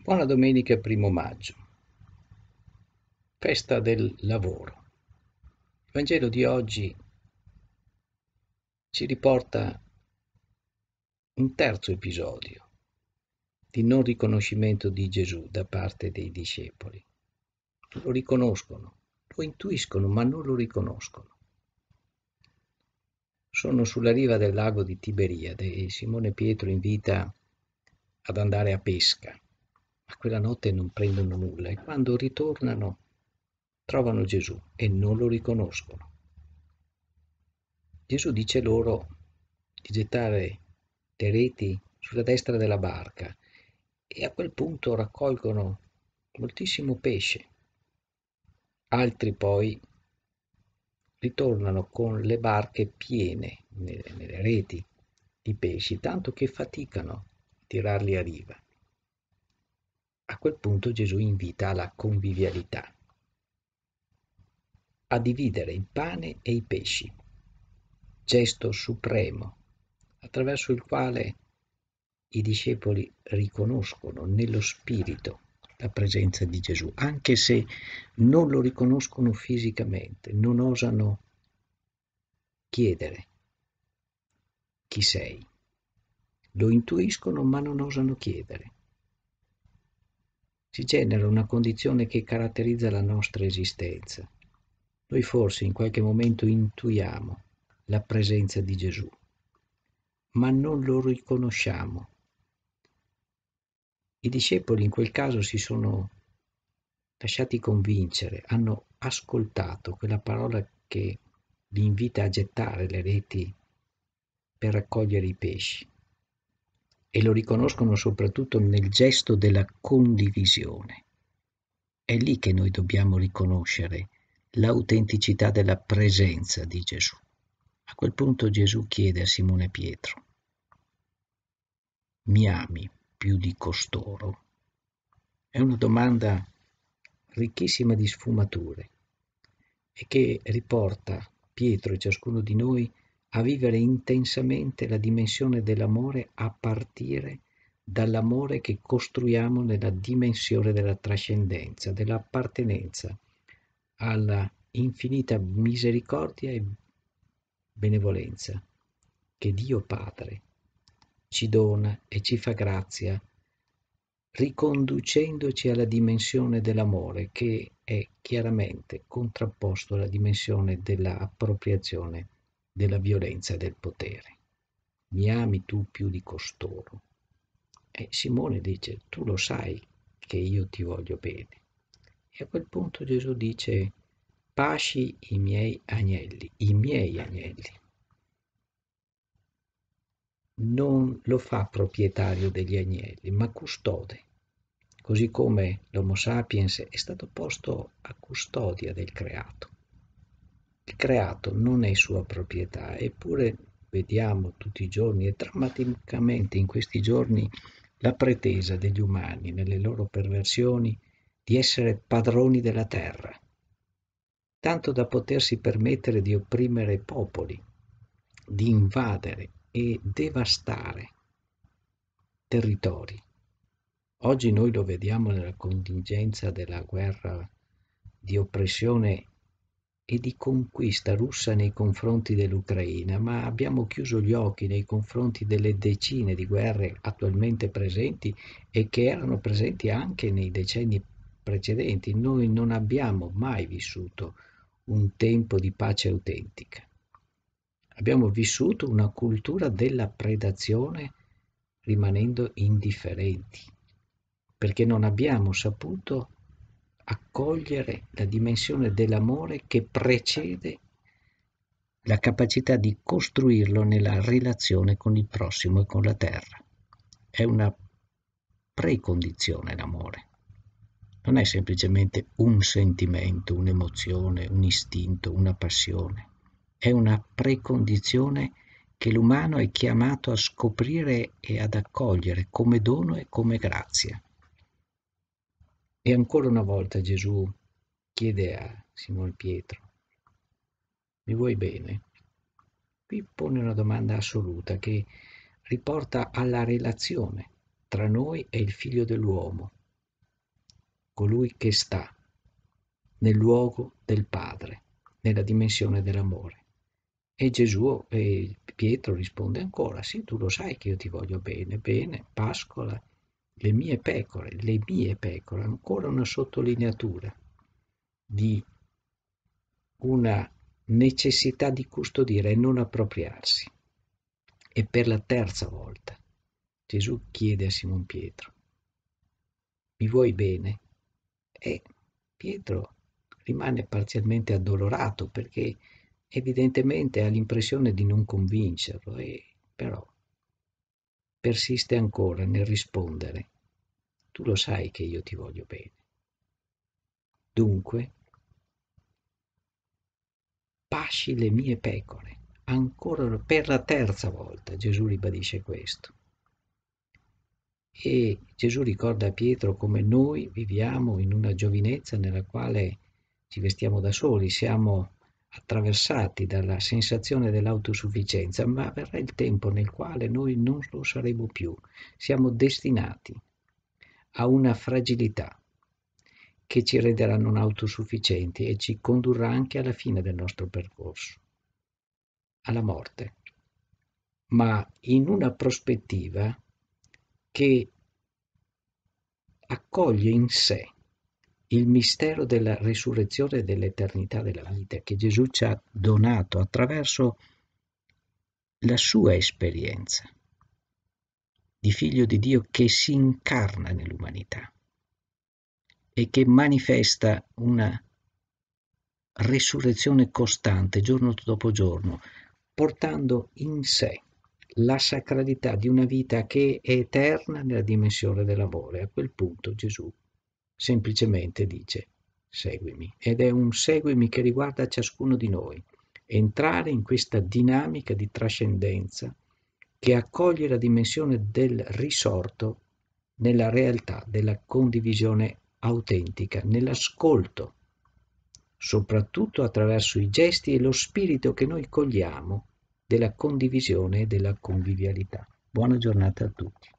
Buona domenica primo maggio, festa del lavoro. Il Vangelo di oggi ci riporta un terzo episodio di non riconoscimento di Gesù da parte dei discepoli. Lo riconoscono, lo intuiscono, ma non lo riconoscono. Sono sulla riva del lago di Tiberiade e Simone Pietro invita ad andare a pesca ma quella notte non prendono nulla e quando ritornano trovano Gesù e non lo riconoscono. Gesù dice loro di gettare le reti sulla destra della barca e a quel punto raccolgono moltissimo pesce. Altri poi ritornano con le barche piene nelle, reti di pesci, tanto che faticano a tirarli a riva. A quel punto Gesù invita alla convivialità, a dividere il pane e i pesci, gesto supremo attraverso il quale i discepoli riconoscono nello spirito la presenza di Gesù, anche se non lo riconoscono fisicamente, non osano chiedere chi sei. Lo intuiscono ma non osano chiedere si genera una condizione che caratterizza la nostra esistenza. Noi forse in qualche momento intuiamo la presenza di Gesù, ma non lo riconosciamo. I discepoli in quel caso si sono lasciati convincere, hanno ascoltato quella parola che li invita a gettare le reti per raccogliere i pesci e lo riconoscono soprattutto nel gesto della condivisione. È lì che noi dobbiamo riconoscere l'autenticità della presenza di Gesù. A quel punto Gesù chiede a Simone Pietro, mi ami più di costoro? È una domanda ricchissima di sfumature e che riporta Pietro e ciascuno di noi a vivere intensamente la dimensione dell'amore a partire dall'amore che costruiamo nella dimensione della trascendenza, dell'appartenenza alla infinita misericordia e benevolenza che Dio Padre ci dona e ci fa grazia, riconducendoci alla dimensione dell'amore che è chiaramente contrapposto alla dimensione dell'appropriazione della violenza e del potere. Mi ami tu più di costoro. E Simone dice, tu lo sai che io ti voglio bene. E a quel punto Gesù dice, pasci i miei agnelli, i miei agnelli. Non lo fa proprietario degli agnelli, ma custode, così come l'Homo sapiens è stato posto a custodia del creato. Il creato non è sua proprietà, eppure vediamo tutti i giorni e drammaticamente in questi giorni la pretesa degli umani nelle loro perversioni di essere padroni della terra, tanto da potersi permettere di opprimere popoli, di invadere e devastare territori. Oggi noi lo vediamo nella contingenza della guerra di oppressione e di conquista russa nei confronti dell'Ucraina, ma abbiamo chiuso gli occhi nei confronti delle decine di guerre attualmente presenti e che erano presenti anche nei decenni precedenti. Noi non abbiamo mai vissuto un tempo di pace autentica. Abbiamo vissuto una cultura della predazione rimanendo indifferenti, perché non abbiamo saputo accogliere la dimensione dell'amore che precede la capacità di costruirlo nella relazione con il prossimo e con la terra. È una precondizione l'amore. Non è semplicemente un sentimento, un'emozione, un istinto, una passione. È una precondizione che l'umano è chiamato a scoprire e ad accogliere come dono e come grazia. E ancora una volta Gesù chiede a Simone Pietro, mi vuoi bene? Qui pone una domanda assoluta che riporta alla relazione tra noi e il figlio dell'uomo, colui che sta nel luogo del Padre, nella dimensione dell'amore. E Gesù e Pietro risponde ancora, sì, tu lo sai che io ti voglio bene, bene, pascola, le mie pecore, le mie pecore, ancora una sottolineatura di una necessità di custodire e non appropriarsi. E per la terza volta Gesù chiede a Simon Pietro, mi vuoi bene? E Pietro rimane parzialmente addolorato perché evidentemente ha l'impressione di non convincerlo, e però persiste ancora nel rispondere, tu lo sai che io ti voglio bene. Dunque, pasci le mie pecore, ancora per la terza volta Gesù ribadisce questo. E Gesù ricorda a Pietro come noi viviamo in una giovinezza nella quale ci vestiamo da soli, siamo attraversati dalla sensazione dell'autosufficienza, ma verrà il tempo nel quale noi non lo saremo più. Siamo destinati a una fragilità che ci renderà non autosufficienti e ci condurrà anche alla fine del nostro percorso, alla morte, ma in una prospettiva che accoglie in sé il mistero della risurrezione e dell'eternità della vita che Gesù ci ha donato attraverso la sua esperienza di figlio di Dio che si incarna nell'umanità e che manifesta una risurrezione costante giorno dopo giorno, portando in sé la sacralità di una vita che è eterna nella dimensione dell'amore. A quel punto Gesù semplicemente dice seguimi ed è un seguimi che riguarda ciascuno di noi. Entrare in questa dinamica di trascendenza che accoglie la dimensione del risorto nella realtà della condivisione autentica, nell'ascolto, soprattutto attraverso i gesti e lo spirito che noi cogliamo della condivisione e della convivialità. Buona giornata a tutti.